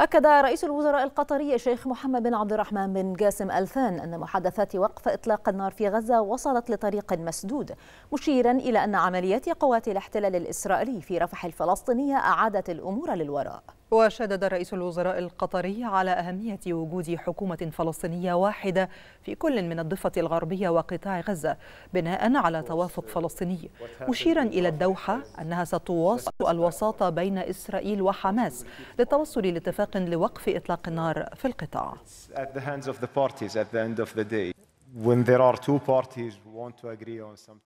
أكد رئيس الوزراء القطري الشيخ محمد بن عبد الرحمن بن جاسم ألثان أن محادثات وقف إطلاق النار في غزة وصلت لطريق مسدود مشيرا إلى أن عمليات قوات الاحتلال الإسرائيلي في رفح الفلسطينية أعادت الأمور للوراء وشدد رئيس الوزراء القطري على أهمية وجود حكومة فلسطينية واحدة في كل من الضفة الغربية وقطاع غزة بناء على توافق فلسطيني مشيرا إلى الدوحة أنها ستواصل الوساطة بين إسرائيل وحماس للتوصل لاتفاق لوقف إطلاق النار في القطاع